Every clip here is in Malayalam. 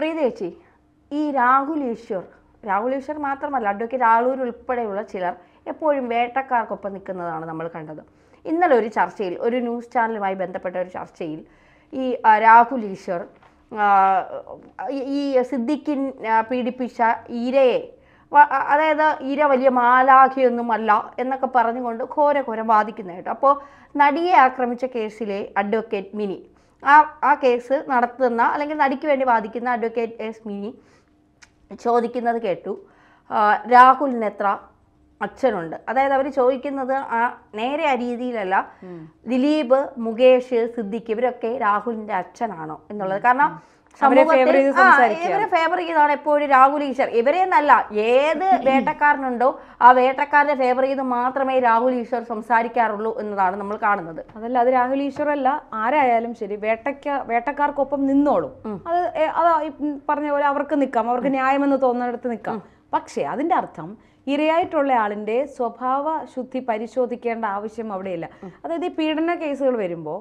പ്രീതി ചേച്ചി ഈ രാഹുൽ ഈശ്വർ രാഹുൽ ഈശ്വർ മാത്രമല്ല അഡ്വക്കേറ്റ് ആളൂർ ഉൾപ്പെടെയുള്ള ചിലർ എപ്പോഴും വേട്ടക്കാർക്കൊപ്പം നിൽക്കുന്നതാണ് നമ്മൾ കണ്ടത് ഇന്നലെ ഒരു ചർച്ചയിൽ ഒരു ന്യൂസ് ചാനലുമായി ബന്ധപ്പെട്ട ഒരു ചർച്ചയിൽ ഈ രാഹുൽ ഈശ്വർ ഈ സിദ്ദിഖിൻ പീഡിപ്പിച്ച ഇരയെ അതായത് ഇര വലിയ മാലാഖിയൊന്നുമല്ല എന്നൊക്കെ പറഞ്ഞുകൊണ്ട് ഘോര ഘോര ബാധിക്കുന്നതായിട്ട് അപ്പോൾ നടിയെ ആക്രമിച്ച കേസിലെ അഡ്വക്കേറ്റ് മിനി ആ ആ കേസ് നടത്തുന്ന അല്ലെങ്കിൽ നടിക്ക് വേണ്ടി വാദിക്കുന്ന അഡ്വക്കേറ്റ് എസ് മിനി ചോദിക്കുന്നത് കേട്ടു രാഹുലിന് എത്ര അച്ഛനുണ്ട് അതായത് അവർ ചോദിക്കുന്നത് ആ നേരെ ആ രീതിയിലല്ല ദിലീപ് മുകേഷ് സിദ്ദിഖ് ഇവരൊക്കെ രാഹുലിൻ്റെ അച്ഛനാണോ എന്നുള്ളത് കാരണം ഇവരെ ഫേവർ ചെയ്താണ് എപ്പോഴും രാഹുൽ ഈശ്വർ ഇവരെ എന്നല്ല ഏത് വേട്ടക്കാരനുണ്ടോ ആ വേട്ടക്കാരനെ ഫേവർ ചെയ്ത് മാത്രമേ രാഹുൽ ഈശ്വർ സംസാരിക്കാറുള്ളൂ എന്നതാണ് നമ്മൾ കാണുന്നത് അതല്ല അത് രാഹുൽ ഈശ്വർ അല്ല ആരായാലും ശരി വേട്ടക്ക വേട്ടക്കാർക്കൊപ്പം നിന്നോളും അത് അത് പറഞ്ഞ പോലെ അവർക്ക് നിൽക്കാം അവർക്ക് ന്യായമെന്ന് തോന്നുന്നിടത്ത് നിൽക്കാം പക്ഷേ അതിന്റെ അർത്ഥം ഇരയായിട്ടുള്ള ആളിന്റെ സ്വഭാവ ശുദ്ധി പരിശോധിക്കേണ്ട ആവശ്യം അവിടെയില്ല അതായത് ഈ പീഡന കേസുകൾ വരുമ്പോൾ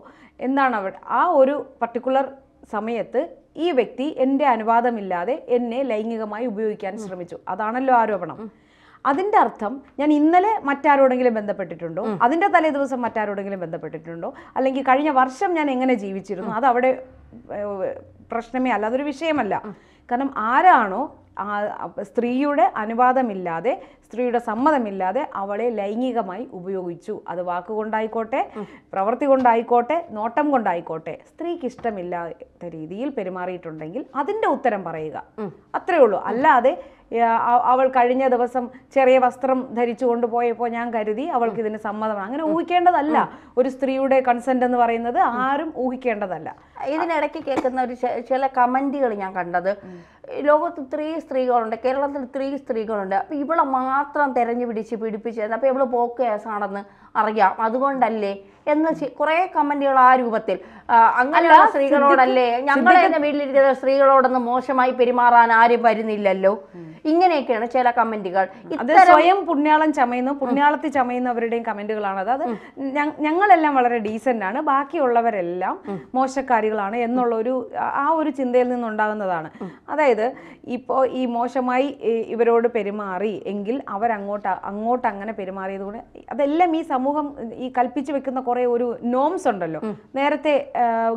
എന്താണ് അവിടെ ആ ഒരു പർട്ടിക്കുലർ സമയത്ത് ഈ വ്യക്തി എൻ്റെ അനുവാദമില്ലാതെ എന്നെ ലൈംഗികമായി ഉപയോഗിക്കാൻ ശ്രമിച്ചു അതാണല്ലോ ആരോപണം അതിൻ്റെ അർത്ഥം ഞാൻ ഇന്നലെ മറ്റാരോടെങ്കിലും ബന്ധപ്പെട്ടിട്ടുണ്ടോ അതിൻ്റെ തലേ ദിവസം മറ്റാരോടെങ്കിലും ബന്ധപ്പെട്ടിട്ടുണ്ടോ അല്ലെങ്കിൽ കഴിഞ്ഞ വർഷം ഞാൻ എങ്ങനെ ജീവിച്ചിരുന്നു അത് അവിടെ പ്രശ്നമേ അല്ല അതൊരു വിഷയമല്ല കാരണം ആരാണോ സ്ത്രീയുടെ അനുവാദമില്ലാതെ സ്ത്രീയുടെ സമ്മതമില്ലാതെ അവളെ ലൈംഗികമായി ഉപയോഗിച്ചു അത് വാക്കുകൊണ്ടായിക്കോട്ടെ പ്രവൃത്തി കൊണ്ടായിക്കോട്ടെ നോട്ടം കൊണ്ടായിക്കോട്ടെ സ്ത്രീക്ക് ഇഷ്ടമില്ലാത്ത രീതിയിൽ പെരുമാറിയിട്ടുണ്ടെങ്കിൽ അതിൻ്റെ ഉത്തരം പറയുക അത്രയേ ഉള്ളൂ അല്ലാതെ അവൾ കഴിഞ്ഞ ദിവസം ചെറിയ വസ്ത്രം ധരിച്ചു കൊണ്ടുപോയപ്പോൾ ഞാൻ കരുതി അവൾക്ക് ഇതിന് സമ്മതമാണ് അങ്ങനെ ഊഹിക്കേണ്ടതല്ല ഒരു സ്ത്രീയുടെ കൺസെന്റ് എന്ന് പറയുന്നത് ആരും ഊഹിക്കേണ്ടതല്ല ഇതിനിടയ്ക്ക് കേൾക്കുന്ന ഒരു ചില കമന്റുകൾ ഞാൻ കണ്ടത് ലോകത്ത് ത്രീ സ്ത്രീകളുണ്ട് കേരളത്തിൽ ത്രീ സ്ത്രീകളുണ്ട് അപ്പം ഇവളെ മാത്രം തിരഞ്ഞു പിടിച്ച് പിടിപ്പിച്ച് അപ്പോൾ ഇവൾ പോക്ക് കേസാണെന്ന് അറിയാം അതുകൊണ്ടല്ലേ എന്ന് കുറേ കമന്റുകൾ ആ രൂപത്തിൽ അങ്ങനെയുള്ള സ്ത്രീകളോടല്ലേ ഞങ്ങളെ തന്നെ വീട്ടിലിരിക്കുന്ന സ്ത്രീകളോടൊന്നും മോശമായി പെരുമാറാൻ ആരും വരുന്നില്ലല്ലോ ഇങ്ങനെയൊക്കെയാണ് ചില കമന്റുകൾ അത് സ്വയം പുണ്യാളം ചമയുന്നു പുണ്യാളത്തിൽ ചമയുന്നവരുടെയും കമന്റുകളാണ് അതായത് ഞങ്ങളെല്ലാം വളരെ ഡീസന്റ് ആണ് ബാക്കിയുള്ളവരെല്ലാം മോശക്കാരികളാണ് എന്നുള്ള ഒരു ആ ഒരു ചിന്തയിൽ നിന്നുണ്ടാകുന്നതാണ് അതായത് ഇപ്പോ ഈ മോശമായി ഇവരോട് പെരുമാറി എങ്കിൽ അവരങ്ങോട്ട് അങ്ങോട്ട് അങ്ങനെ പെരുമാറിയത് കൊണ്ട് അതെല്ലാം ഈ സമൂഹം സമൂഹം ഈ കൽപ്പിച്ചു വെക്കുന്ന കുറേ ഒരു നോംസ് ഉണ്ടല്ലോ നേരത്തെ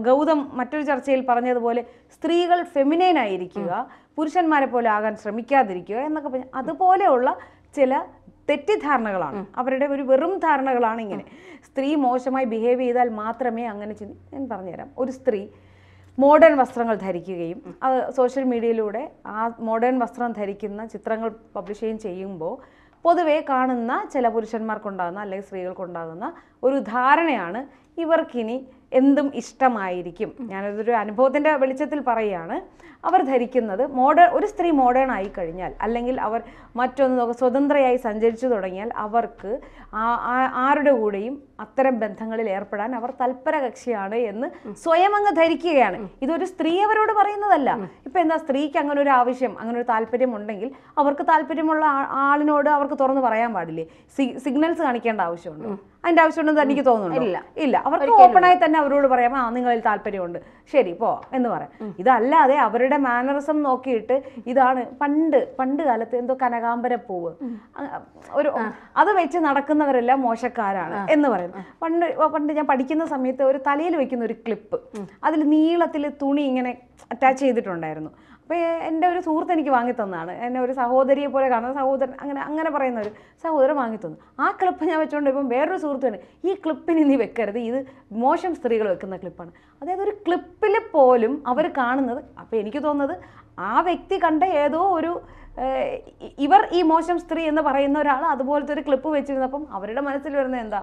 ഗൗതം മറ്റൊരു ചർച്ചയിൽ പറഞ്ഞതുപോലെ സ്ത്രീകൾ ഫെമിനൈൻ ആയിരിക്കുക പുരുഷന്മാരെ പോലെ ആകാൻ ശ്രമിക്കാതിരിക്കുക എന്നൊക്കെ പറഞ്ഞു അതുപോലെയുള്ള ചില തെറ്റിദ്ധാരണകളാണ് അവരുടെ ഒരു വെറും ധാരണകളാണ് ഇങ്ങനെ സ്ത്രീ മോശമായി ബിഹേവ് ചെയ്താൽ മാത്രമേ അങ്ങനെ ചിന്തി ഞാൻ പറഞ്ഞുതരാം ഒരു സ്ത്രീ മോഡേൺ വസ്ത്രങ്ങൾ ധരിക്കുകയും അത് സോഷ്യൽ മീഡിയയിലൂടെ ആ മോഡേൺ വസ്ത്രം ധരിക്കുന്ന ചിത്രങ്ങൾ പബ്ലിഷ് ചെയ്യുമ്പോൾ പൊതുവേ കാണുന്ന ചില പുരുഷന്മാർക്കുണ്ടാകുന്ന അല്ലെങ്കിൽ സ്ത്രീകൾക്കുണ്ടാകുന്ന ഒരു ധാരണയാണ് ഇവർക്കിനി എന്തും ഇഷ്ടമായിരിക്കും ഞാനതൊരു അനുഭവത്തിൻ്റെ വെളിച്ചത്തിൽ പറയുകയാണ് അവർ ധരിക്കുന്നത് മോഡേൺ ഒരു സ്ത്രീ മോഡേൺ ആയി കഴിഞ്ഞാൽ അല്ലെങ്കിൽ അവർ മറ്റൊന്ന് സ്വതന്ത്രയായി സഞ്ചരിച്ചു തുടങ്ങിയാൽ അവർക്ക് ആരുടെ കൂടെയും അത്തരം ബന്ധങ്ങളിൽ ഏർപ്പെടാൻ അവർ തൽപര കക്ഷിയാണ് എന്ന് സ്വയം അങ്ങ് ധരിക്കുകയാണ് ഇതൊരു സ്ത്രീ അവരോട് പറയുന്നതല്ല ഇപ്പം എന്താ സ്ത്രീക്ക് അങ്ങനെ ഒരു ആവശ്യം അങ്ങനെ ഒരു താല്പര്യമുണ്ടെങ്കിൽ അവർക്ക് താല്പര്യമുള്ള ആളിനോട് അവർക്ക് തുറന്ന് പറയാൻ പാടില്ലേ സിഗ്നൽസ് കാണിക്കേണ്ട ആവശ്യമുണ്ടോ അതിന്റെ ആവശ്യമുണ്ടെന്ന് എനിക്ക് തോന്നുന്നു ഇല്ല ഇല്ല അവർക്ക് ആയി തന്നെ അവരോട് പറയാം ആ നിങ്ങളിൽ താല്പര്യമുണ്ട് ശരി പോ എന്ന് പറയാം ഇതല്ലാതെ അവരുടെ മാനറിസം നോക്കിയിട്ട് ഇതാണ് പണ്ട് പണ്ട് കാലത്ത് എന്തോ പൂവ് ഒരു അത് വെച്ച് നടക്കുന്നവരെല്ലാം മോശക്കാരാണ് എന്ന് പറയുന്നത് പണ്ട് പണ്ട് ഞാൻ പഠിക്കുന്ന സമയത്ത് ഒരു തലയിൽ വെക്കുന്ന ഒരു ക്ലിപ്പ് അതിൽ നീളത്തിൽ തുണി ഇങ്ങനെ അറ്റാച്ച് ചെയ്തിട്ടുണ്ടായിരുന്നു അപ്പോൾ എൻ്റെ ഒരു സുഹൃത്ത് എനിക്ക് വാങ്ങി തന്നതാണ് എന്നെ ഒരു സഹോദരിയെ പോലെ കാണുന്ന സഹോദരൻ അങ്ങനെ അങ്ങനെ പറയുന്ന ഒരു സഹോദരൻ വാങ്ങി തന്നു ആ ക്ലിപ്പ് ഞാൻ വെച്ചുകൊണ്ട് ഇപ്പം വേറൊരു സുഹൃത്തുണ്ട് ഈ ക്ലിപ്പിന് നീ വെക്കരുത് ഇത് മോശം സ്ത്രീകൾ വെക്കുന്ന ക്ലിപ്പാണ് അതായത് ഒരു ക്ലിപ്പിൽ പോലും അവർ കാണുന്നത് അപ്പോൾ എനിക്ക് തോന്നുന്നത് ആ വ്യക്തി കണ്ട ഏതോ ഒരു ഇവർ ഈ മോശം സ്ത്രീ എന്ന് പറയുന്ന ഒരാൾ അതുപോലത്തെ ഒരു ക്ലിപ്പ് വെച്ചിരുന്നപ്പം അവരുടെ മനസ്സിൽ വരുന്ന എന്താ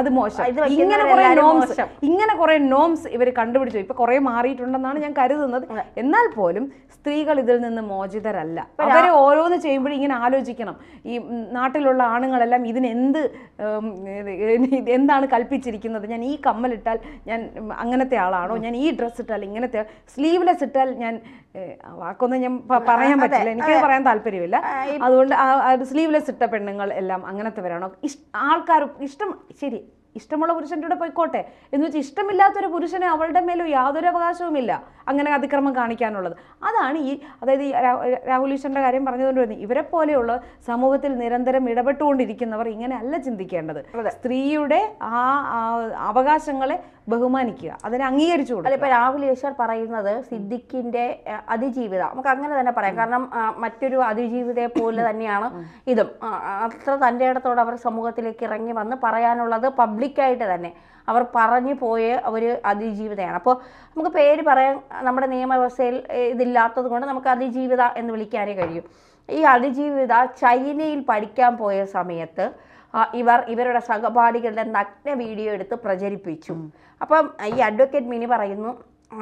അത് മോശം ഇങ്ങനെ കുറെ നോംസ് ഇങ്ങനെ കുറെ നോംസ് ഇവർ കണ്ടുപിടിച്ചു ഇപ്പൊ കുറെ മാറിയിട്ടുണ്ടെന്നാണ് ഞാൻ കരുതുന്നത് എന്നാൽ പോലും സ്ത്രീകൾ ഇതിൽ നിന്ന് മോചിതരല്ല അവരെ ഓരോന്ന് ചെയ്യുമ്പോഴും ഇങ്ങനെ ആലോചിക്കണം ഈ നാട്ടിലുള്ള ആണുങ്ങളെല്ലാം ഇതിനെന്ത് എന്താണ് കൽപ്പിച്ചിരിക്കുന്നത് ഞാൻ ഈ കമ്മലിട്ടാൽ ഞാൻ അങ്ങനത്തെ ആളാണോ ഞാൻ ഈ ഡ്രസ്സ് ഇട്ടാൽ ഇങ്ങനത്തെ സ്ലീവ്ലെസ് ഇട്ടാൽ ഞാൻ വാക്കൊന്നും ഞാൻ പറയാൻ പറ്റില്ല എനിക്ക് പറയാൻ താല്പര്യമില്ല അതുകൊണ്ട് സ്ലീവ്ലെസ് ഇട്ട പെണ്ണുങ്ങൾ എല്ലാം അങ്ങനത്തെ വരാണോ ആൾക്കാർ ഇഷ്ടം ശരി ഇഷ്ടമുള്ള പുരുഷൻ്റെ കൂടെ പോയിക്കോട്ടെ എന്ന് വെച്ചാൽ ഇഷ്ടമില്ലാത്തൊരു പുരുഷനെ അവളുടെ മേലും യാതൊരു അവകാശവുമില്ല അങ്ങനെ അതിക്രമം കാണിക്കാനുള്ളത് അതാണ് ഈ അതായത് ഈ രാഹുൽ ഈശ്വരൻ്റെ കാര്യം പറഞ്ഞതുകൊണ്ട് വരുന്നത് ഇവരെ പോലെയുള്ള സമൂഹത്തിൽ നിരന്തരം ഇടപെട്ടുകൊണ്ടിരിക്കുന്നവർ ഇങ്ങനെയല്ല ചിന്തിക്കേണ്ടത് സ്ത്രീയുടെ ആ അവകാശങ്ങളെ ബഹുമാനിക്കുക അതിനെ അംഗീകരിച്ചു കൊടുക്കുക ഇപ്പോൾ രാഹുൽ ഈശ്വർ പറയുന്നത് സിദ്ദിഖിൻ്റെ അതിജീവിത നമുക്ക് അങ്ങനെ തന്നെ പറയാം കാരണം മറ്റൊരു അതിജീവിതയെ പോലെ തന്നെയാണ് ഇതും അത്ര തൻ്റെ ഇടത്തോടെ അവർ സമൂഹത്തിലേക്ക് ഇറങ്ങി വന്ന് പറയാനുള്ളത് പബ്ലിക് പബ്ലിക്കായിട്ട് തന്നെ അവർ പറഞ്ഞു പോയ ഒരു അതിജീവിതയാണ് അപ്പോൾ നമുക്ക് പേര് പറയാൻ നമ്മുടെ നിയമവ്യവസ്ഥയിൽ ഇതില്ലാത്തത് കൊണ്ട് നമുക്ക് അതിജീവിത എന്ന് വിളിക്കാനേ കഴിയും ഈ അതിജീവിത ചൈനയിൽ പഠിക്കാൻ പോയ സമയത്ത് ഇവർ ഇവരുടെ സഹപാഠികളുടെ നഗ്ന വീഡിയോ എടുത്ത് പ്രചരിപ്പിച്ചു അപ്പം ഈ അഡ്വക്കേറ്റ് മിനി പറയുന്നു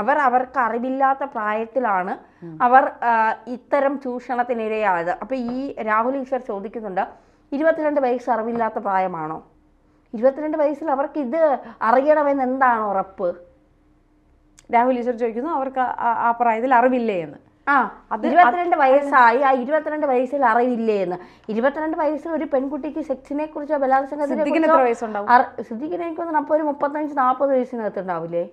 അവർ അവർക്ക് അറിവില്ലാത്ത പ്രായത്തിലാണ് അവർ ഇത്തരം ചൂഷണത്തിനിരയായത് അപ്പോൾ ഈ രാഹുൽ ഈശ്വർ ചോദിക്കുന്നുണ്ട് ഇരുപത്തിരണ്ട് വയസ്സ് അറിവില്ലാത്ത പ്രായമാണോ ഇരുപത്തിരണ്ട് വയസ്സിൽ അവർക്ക് ഇത് അറിയണമെന്ന് എന്താണ് ഉറപ്പ് രാഹുൽ ഈശ്വർ ചോദിക്കുന്നു അവർക്ക് ആ പ്രായത്തിൽ അറിവില്ലേ എന്ന് ആ അത് ഇരുപത്തിരണ്ട് വയസ്സായി ആ ഇരുപത്തിരണ്ട് വയസ്സിൽ അറിവില്ലേ എന്ന് ഇരുപത്തിരണ്ട് വയസ്സിൽ ഒരു പെൺകുട്ടിക്ക് സെക്സിനെ കുറിച്ചോ ബലാത്സംഗത്തിനെ സിദ്ദിഖിനെ എനിക്ക് അപ്പോൾ ഒരു മുപ്പത്തഞ്ച് നാൽപ്പത് വയസ്സിനകത്ത് ഉണ്ടാവില്ലേ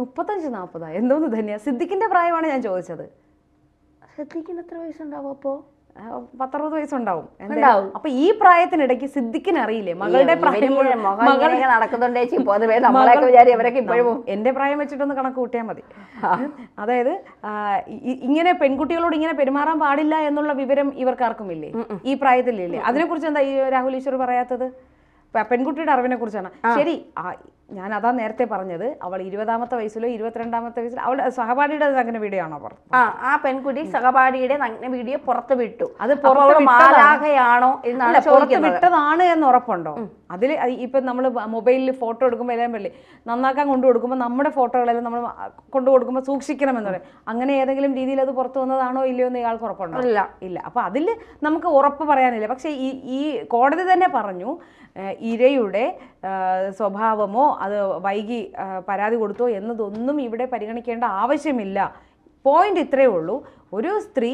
മുപ്പത്തഞ്ച് നാൽപ്പതാ എന്തോന്ന് ധന്യ സിദ്ദിഖിന്റെ പ്രായമാണ് ഞാൻ ചോദിച്ചത് സിദ്ദിഖിന് എത്ര വയസ്സുണ്ടാവും അപ്പോൾ പത്തറുപത് വയസ്സുണ്ടാവും ഉണ്ടാവും അപ്പൊ ഈ പ്രായത്തിനിടയ്ക്ക് സിദ്ധിക്കിന് അറിയില്ലേ മകളുടെ എന്റെ പ്രായം വെച്ചിട്ടൊന്ന് കണക്ക് കൂട്ടിയാൽ മതി അതായത് ഇങ്ങനെ പെൺകുട്ടികളോട് ഇങ്ങനെ പെരുമാറാൻ പാടില്ല എന്നുള്ള വിവരം ഇവർക്കാർക്കുമില്ലേ ഈ പ്രായത്തിലില്ലേ അതിനെക്കുറിച്ച് എന്താ ഈ രാഹുൽ ഈശ്വർ പറയാത്തത് പെൺകുട്ടിയുടെ അറിവിനെ കുറിച്ചാണ് ശരി ഞാൻ അതാ നേരത്തെ പറഞ്ഞത് അവൾ ഇരുപതാമത്തെ വയസ്സിലോ ഇരുപത്തിരണ്ടാമത്തെ വയസ്സിലോ അവളുടെ സഹപാഠിയുടെ നഗ്ന വീഡിയോ ആണോ ആ ആ പെൺകുട്ടി സഹപാഠിയുടെ നഗ്ന വീഡിയോ പുറത്ത് വിട്ടു അത് മാലാഖയാണോ എന്നാണ് പുറത്ത് വിട്ടതാണ് എന്ന് ഉറപ്പുണ്ടോ അതിൽ ഇപ്പൊ നമ്മൾ മൊബൈലിൽ ഫോട്ടോ എടുക്കുമ്പോൾ എല്ലാം വെള്ളി നന്നാക്കാൻ കൊണ്ടു കൊടുക്കുമ്പോൾ നമ്മുടെ ഫോട്ടോകളെല്ലാം നമ്മൾ കൊണ്ടു കൊടുക്കുമ്പോൾ സൂക്ഷിക്കണം എന്ന് പറയും അങ്ങനെ ഏതെങ്കിലും രീതിയിൽ അത് പുറത്തു വന്നതാണോ ഇല്ലയോ എന്ന് ഇയാൾക്ക് ഉറപ്പുണ്ടോ ഇല്ല ഇല്ല അപ്പൊ അതിൽ നമുക്ക് ഉറപ്പ് പറയാനില്ല പക്ഷേ ഈ ഈ കോടതി തന്നെ പറഞ്ഞു ഇരയുടെ സ്വഭാവമോ അത് വൈകി പരാതി കൊടുത്തോ എന്നതൊന്നും ഇവിടെ പരിഗണിക്കേണ്ട ആവശ്യമില്ല പോയിന്റ് ഇത്രയേ ഉള്ളൂ ഒരു സ്ത്രീ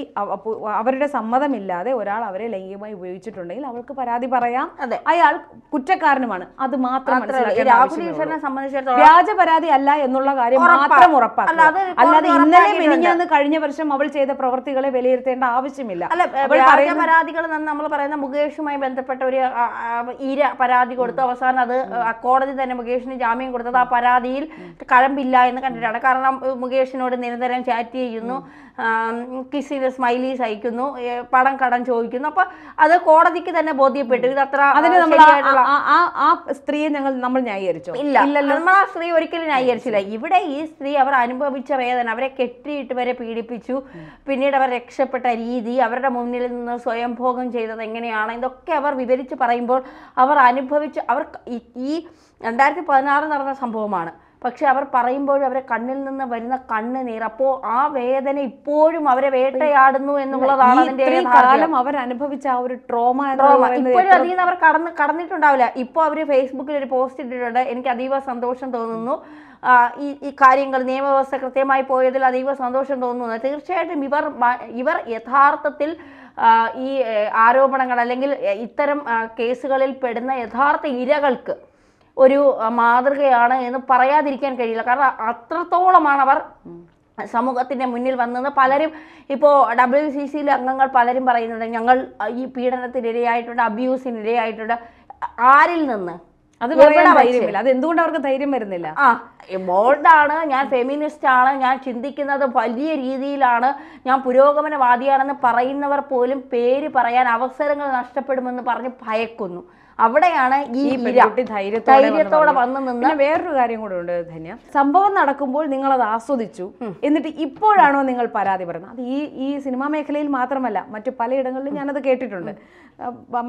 അവരുടെ സമ്മതമില്ലാതെ ഒരാൾ അവരെ ലൈംഗികമായി ഉപയോഗിച്ചിട്ടുണ്ടെങ്കിൽ അവൾക്ക് പരാതി പറയാം അയാൾ കുറ്റക്കാരനുമാണ് അത് മാത്രം വ്യാജ പരാതി അല്ല എന്നുള്ള കാര്യം മാത്രം ഉറപ്പാക്കുക അല്ലാതെ ഇന്നലെ മെനിഞ്ഞാന്ന് കഴിഞ്ഞ വർഷം അവൾ ചെയ്ത പ്രവൃത്തികളെ വിലയിരുത്തേണ്ട ആവശ്യമില്ല പരാതികൾ നമ്മൾ പറയുന്ന മുകേഷുമായി ബന്ധപ്പെട്ട ഒരു ഇര പരാതി കൊടുത്തു അവസാനം അത് കോടതി തന്നെ മുകേഷിന് ജാമ്യം കൊടുത്തത് ആ പരാതിയിൽ കഴമ്പില്ല എന്ന് കണ്ടിട്ടാണ് കാരണം മുകേഷിനോട് നിരന്തരം ചാറ്റ് ചെയ്യുന്നു കിസ് ചെയ്ത് സ്മൈലീസ് അയക്കുന്നു പടം കടം ചോദിക്കുന്നു അപ്പൊ അത് കോടതിക്ക് തന്നെ ബോധ്യപ്പെട്ടു ഇത് അത്ര ആ സ്ത്രീയെ ഞങ്ങൾ നമ്മൾ ന്യായീകരിച്ചു ഇല്ല നമ്മൾ ആ സ്ത്രീ ഒരിക്കലും ന്യായീകരിച്ചില്ല ഇവിടെ ഈ സ്ത്രീ അവർ അനുഭവിച്ച വേദന അവരെ കെട്ടിയിട്ട് വരെ പീഡിപ്പിച്ചു പിന്നീട് അവർ രക്ഷപ്പെട്ട രീതി അവരുടെ മുന്നിൽ നിന്ന് സ്വയംഭോഗം ചെയ്തത് എങ്ങനെയാണ് ഇതൊക്കെ അവർ വിവരിച്ച് പറയുമ്പോൾ അവർ അനുഭവിച്ച് അവർ ഈ രണ്ടായിരത്തി പതിനാറ് നടന്ന സംഭവമാണ് പക്ഷെ അവർ പറയുമ്പോഴും അവരെ കണ്ണിൽ നിന്ന് വരുന്ന കണ്ണുനീർ അപ്പോ ആ വേദന ഇപ്പോഴും അവരെ വേട്ടയാടുന്നു എന്നുള്ളതാണ് അതിന്റെ കാലം അവർ അനുഭവിച്ച ആ ഒരു ട്രോമ ട്രോമ ഇപ്പോഴും അതിൽ നിന്ന് അവർ കടന്ന് കടന്നിട്ടുണ്ടാവില്ല ഇപ്പൊ അവര് ഫേസ്ബുക്കിൽ ഒരു പോസ്റ്റ് ഇട്ടിട്ടുണ്ട് എനിക്ക് അതീവ സന്തോഷം തോന്നുന്നു ഈ ഈ കാര്യങ്ങൾ നിയമവ്യവസ്ഥ കൃത്യമായി പോയതിൽ അതീവ സന്തോഷം തോന്നുന്നു തീർച്ചയായിട്ടും ഇവർ ഇവർ യഥാർത്ഥത്തിൽ ഈ ആരോപണങ്ങൾ അല്ലെങ്കിൽ ഇത്തരം കേസുകളിൽ പെടുന്ന യഥാർത്ഥ ഇരകൾക്ക് ഒരു മാതൃകയാണ് എന്ന് പറയാതിരിക്കാൻ കഴിയില്ല കാരണം അത്രത്തോളമാണ് അവർ സമൂഹത്തിൻ്റെ മുന്നിൽ വന്നത് പലരും ഇപ്പോൾ ഡബ്ല്യു സി സിയിലെ അംഗങ്ങൾ പലരും പറയുന്നുണ്ട് ഞങ്ങൾ ഈ പീഡനത്തിനിരയായിട്ടുണ്ട് അബ്യൂസിനിരയായിട്ടുണ്ട് ആരിൽ നിന്ന് അത് ധൈര്യമില്ല അത് എന്തുകൊണ്ട് അവർക്ക് ധൈര്യം വരുന്നില്ല ആ ബോൾഡാണ് ഞാൻ ഫെമിനിസ്റ്റ് ആണ് ഞാൻ ചിന്തിക്കുന്നത് വലിയ രീതിയിലാണ് ഞാൻ പുരോഗമനവാദിയാണെന്ന് പറയുന്നവർ പോലും പേര് പറയാൻ അവസരങ്ങൾ നഷ്ടപ്പെടുമെന്ന് പറഞ്ഞ് ഭയക്കുന്നു അവിടെയാണ് ഈ ധൈര്യത്തോടെ വന്ന് നിന്ന് വേറൊരു കാര്യം കൂടെ ഉണ്ട് ധന്യ സംഭവം നടക്കുമ്പോൾ നിങ്ങൾ അത് ആസ്വദിച്ചു എന്നിട്ട് ഇപ്പോഴാണോ നിങ്ങൾ പരാതി പറയുന്നത് അത് ഈ ഈ സിനിമാ മേഖലയിൽ മാത്രമല്ല മറ്റു പലയിടങ്ങളിലും ഞാനത് കേട്ടിട്ടുണ്ട്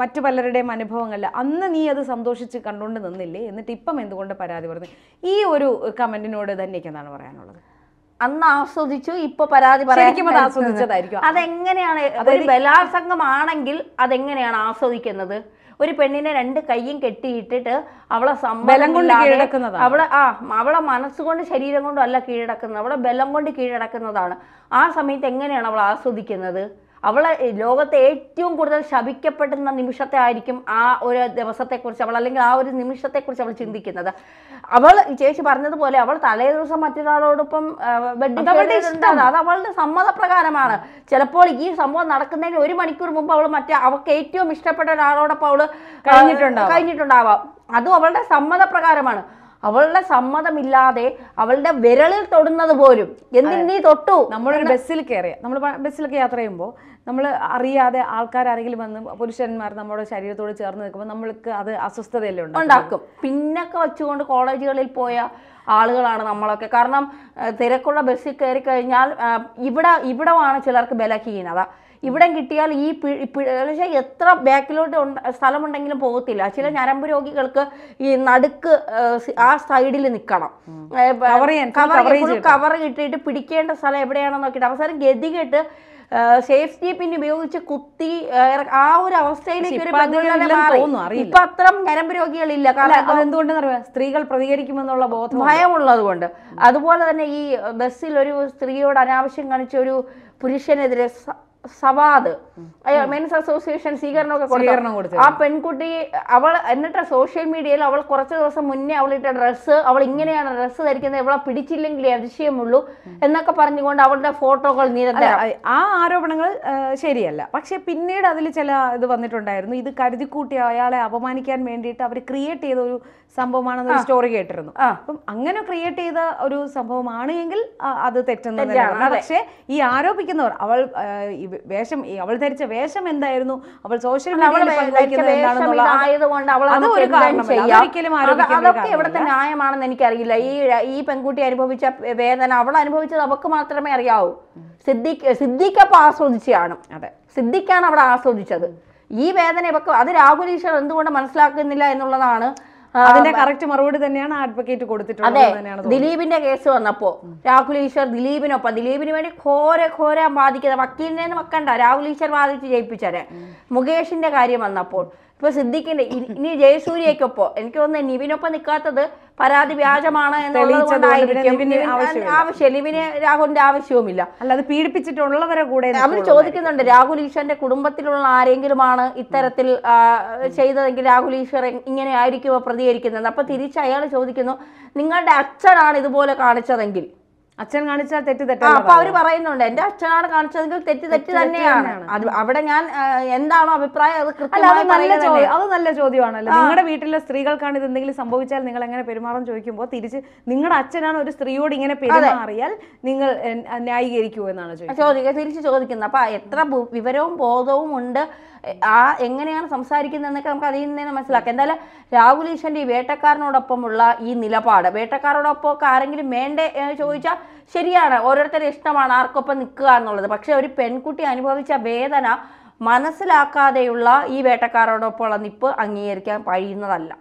മറ്റു പലരുടെയും അനുഭവങ്ങളിൽ അന്ന് നീ അത് സന്തോഷിച്ച് കണ്ടുകൊണ്ട് നിന്നില്ലേ എന്നിട്ട് ഇപ്പം എന്തുകൊണ്ട് പരാതി പറഞ്ഞു ഈ ഒരു കമന്റിനോട് ധന്യയ്ക്ക് എന്നാണ് പറയാനുള്ളത് അന്ന് ആസ്വദിച്ചു ഇപ്പൊ പരാതി പറയാൻ അതെങ്ങനെയാണ് ഒരു ബലാത്സംഗമാണെങ്കിൽ അതെങ്ങനെയാണ് ആസ്വദിക്കുന്നത് ഒരു പെണ്ണിനെ രണ്ട് കൈയും കെട്ടിയിട്ടിട്ട് അവളെ ബലം അവളെ ആ അവളെ മനസ്സുകൊണ്ട് ശരീരം കൊണ്ടും അല്ല കീഴടക്കുന്നത് അവളെ ബലം കൊണ്ട് കീഴടക്കുന്നതാണ് ആ സമയത്ത് എങ്ങനെയാണ് അവൾ ആസ്വദിക്കുന്നത് അവൾ ലോകത്തെ ഏറ്റവും കൂടുതൽ ശപിക്കപ്പെടുന്ന നിമിഷത്തെ ആയിരിക്കും ആ ഒരു ദിവസത്തെക്കുറിച്ച് അവൾ അല്ലെങ്കിൽ ആ ഒരു നിമിഷത്തെക്കുറിച്ച് അവൾ ചിന്തിക്കുന്നത് അവൾ ചേച്ചി പറഞ്ഞതുപോലെ അവൾ തലേ ദിവസം മറ്റൊരാളോടൊപ്പം ബെഡിൽ അത് അവളുടെ സമ്മതപ്രകാരമാണ് ചിലപ്പോൾ ഈ സംഭവം നടക്കുന്നതിന് ഒരു മണിക്കൂർ മുമ്പ് അവൾ മറ്റേ അവൾക്ക് ഏറ്റവും ഇഷ്ടപ്പെട്ട ഒരാളോടൊപ്പം അവൾ കഴിഞ്ഞിട്ടുണ്ടാവും കഴിഞ്ഞിട്ടുണ്ടാവാം അതും അവളുടെ സമ്മതപ്രകാരമാണ് അവളുടെ സമ്മതമില്ലാതെ അവളുടെ വിരളിൽ തൊടുന്നത് പോലും എന്തിന് നീ തൊട്ടു നമ്മളൊരു ബസ്സിൽ കയറിയ നമ്മൾ ബസ്സിലൊക്കെ യാത്ര ചെയ്യുമ്പോൾ നമ്മൾ അറിയാതെ ആൾക്കാരെങ്കിലും വന്ന് പുരുഷന്മാർ നമ്മുടെ ശരീരത്തോട് ചേർന്ന് നിൽക്കുമ്പോൾ നമ്മൾക്ക് അത് അസ്വസ്ഥതയല്ലേ ഉണ്ടാക്കും പിന്നൊക്കെ വെച്ചുകൊണ്ട് കോളേജുകളിൽ പോയ ആളുകളാണ് നമ്മളൊക്കെ കാരണം തിരക്കുള്ള ബസ്സിൽ കയറി കഴിഞ്ഞാൽ ഇവിടെ ഇവിടമാണ് ചിലർക്ക് ബലഹീനത ഇവിടെ കിട്ടിയാൽ ഈ പക്ഷേ എത്ര ബാക്കിലോട്ട് സ്ഥലമുണ്ടെങ്കിലും പോകത്തില്ല ചില ഞരമ്പ് രോഗികൾക്ക് ഈ നടുക്ക് ആ സൈഡിൽ നിൽക്കണം കവർ കിട്ടിയിട്ട് പിടിക്കേണ്ട സ്ഥലം എവിടെയാണെന്ന് നോക്കിയിട്ട് അവസാനം കേട്ട് സേഫ്റ്റി പിന്നെ ഉപയോഗിച്ച് കുത്തി ആ ഒരു അവസ്ഥയിലേക്ക് ഒരു ഇപ്പൊ അത്രം ഞരമ്പ് രോഗികളില്ല കാരണം അതെന്തുകൊണ്ടെന്ന് അറിയാം സ്ത്രീകൾ പ്രതികരിക്കുമെന്നുള്ള ബോധം ഭയമുള്ളത് കൊണ്ട് അതുപോലെ തന്നെ ഈ ബസ്സിൽ ഒരു സ്ത്രീയോട് അനാവശ്യം കാണിച്ച ഒരു പുരുഷനെതിരെ സവാദ് മെൻസ് അസോസിയേഷൻ സ്വീകരണം കൊടുത്തു ആ പെൺകുട്ടി അവൾ എന്നിട്ട് സോഷ്യൽ മീഡിയയിൽ അവൾ കുറച്ച് ദിവസം മുന്നേ അവൾ ഇട്ട ഡ്രസ്സ് അവൾ ഇങ്ങനെയാണ് ഡ്രസ്സ് ധരിക്കുന്നത് ഇവളെ പിടിച്ചില്ലെങ്കിൽ അതിശയമുള്ളൂ എന്നൊക്കെ പറഞ്ഞുകൊണ്ട് അവളുടെ ഫോട്ടോകൾ നിരന്തരം ആ ആരോപണങ്ങൾ ശരിയല്ല പക്ഷെ പിന്നീട് അതിൽ ചില ഇത് വന്നിട്ടുണ്ടായിരുന്നു ഇത് കരുതിക്കൂട്ടി അയാളെ അപമാനിക്കാൻ വേണ്ടിയിട്ട് അവർ ക്രിയേറ്റ് ചെയ്ത ഒരു സംഭവമാണെന്ന് സ്റ്റോറി കേട്ടിരുന്നു അപ്പം അങ്ങനെ ക്രിയേറ്റ് ചെയ്ത ഒരു സംഭവമാണ് എങ്കിൽ അത് തെറ്റെന്ന് പക്ഷേ ഈ ആരോപിക്കുന്നവർ അവൾ വേഷം അവൾ ധരിച്ച വേഷം എന്തായിരുന്നു അവൾ സോഷ്യൽ അതൊക്കെ ഇവിടുത്തെ ന്യായമാണെന്ന് എനിക്കറിയില്ല ഈ ഈ പെൺകുട്ടി അനുഭവിച്ച വേദന അവൾ അനുഭവിച്ചത് അവൾക്ക് മാത്രമേ അറിയാവൂ സിദ്ദിഖ് സിദ്ദിഖപ്പം ആസ്വദിച്ചാണ് അതെ സിദ്ധിക്കാണ് അവിടെ ആസ്വദിച്ചത് ഈ വേദന ഇവക്ക് അത് രാഹുൽ ഈശ്വർ എന്തുകൊണ്ട് മനസ്സിലാക്കുന്നില്ല എന്നുള്ളതാണ് അതിന്റെ കറക്റ്റ് മറുപടി തന്നെയാണ് അഡ്വക്കേറ്റ് കൊടുത്തിട്ടുള്ളത് ദിലീപിന്റെ കേസ് വന്നപ്പോ രാഹുൽ ഈശ്വർ ദിലീപിനൊപ്പം ദിലീപിന് വേണ്ടി ഘോര ഘോര ബാധിക്കുന്ന വക്കീലിനെ വെക്കണ്ട രാഹുൽ ഈശ്വർ ബാധിച്ച് ജയിപ്പിച്ചാരെ മുകേഷിന്റെ കാര്യം വന്നപ്പോൾ ഇപ്പൊ സിദ്ദിഖിന്റെ ഇനി ജയസൂര്യയൊക്കെ എനിക്ക് തോന്നുന്നത് നിവിനൊപ്പം നിൽക്കാത്തത് പരാതി വ്യാജമാണ് എന്നുള്ളതുകൊണ്ടായിരിക്കും ആവശ്യം രാഹുലിന്റെ ആവശ്യവുമില്ല അല്ലാതെ പീഡിപ്പിച്ചിട്ടുള്ളവരെ കൂടെ അവർ ചോദിക്കുന്നുണ്ട് രാഹുൽ ഈശ്വറിന്റെ കുടുംബത്തിലുള്ള ആരെങ്കിലുമാണ് ഇത്തരത്തിൽ ചെയ്തതെങ്കിൽ രാഹുൽ ഈശ്വർ ഇങ്ങനെ ആയിരിക്കുമോ പ്രതികരിക്കുന്നത് അപ്പൊ തിരിച്ച് അയാൾ ചോദിക്കുന്നു നിങ്ങളുടെ അച്ഛനാണ് ഇതുപോലെ കാണിച്ചതെങ്കിൽ അച്ഛൻ കാണിച്ചാൽ തെറ്റ് തെറ്റാണ് അപ്പൊ അവര് പറയുന്നുണ്ട് എന്റെ അച്ഛനാണ് കാണിച്ചതെങ്കിൽ തെറ്റ് തെറ്റ് തന്നെയാണ് അത് അവിടെ ഞാൻ എന്താണോ അഭിപ്രായം അത് നല്ല അത് നല്ല ചോദ്യമാണല്ലോ നിങ്ങളുടെ വീട്ടിലെ സ്ത്രീകൾക്കാണ് ഇത് എന്തെങ്കിലും സംഭവിച്ചാൽ നിങ്ങൾ എങ്ങനെ പെരുമാറും ചോദിക്കുമ്പോൾ തിരിച്ച് നിങ്ങളുടെ അച്ഛനാണ് ഒരു സ്ത്രീയോട് ഇങ്ങനെ പെരുമാറിയാൽ നിങ്ങൾ ന്യായീകരിക്കൂ എന്നാണ് ചോദിക്കുക തിരിച്ച് ചോദിക്കുന്നത് അപ്പൊ എത്ര വിവരവും ബോധവും ഉണ്ട് ആ എങ്ങനെയാണ് സംസാരിക്കുന്നത് എന്നൊക്കെ നമുക്ക് അതിൽ നിന്ന് മനസ്സിലാക്കാം എന്തായാലും രാഹുൽ ഈശ്വന്റെ ഈ വേട്ടക്കാരനോടൊപ്പമുള്ള ഈ നിലപാട് വേട്ടക്കാരോടൊപ്പം ഒക്കെ ആരെങ്കിലും വേണ്ടേ ചോദിച്ചാൽ ശരിയാണ് ഓരോരുത്തരുടെ ഇഷ്ടമാണ് ആർക്കൊപ്പം നിൽക്കുക എന്നുള്ളത് പക്ഷേ ഒരു പെൺകുട്ടി അനുഭവിച്ച വേദന മനസ്സിലാക്കാതെയുള്ള ഈ വേട്ടക്കാരോടൊപ്പമുള്ള നിപ്പ് അംഗീകരിക്കാൻ കഴിയുന്നതല്ല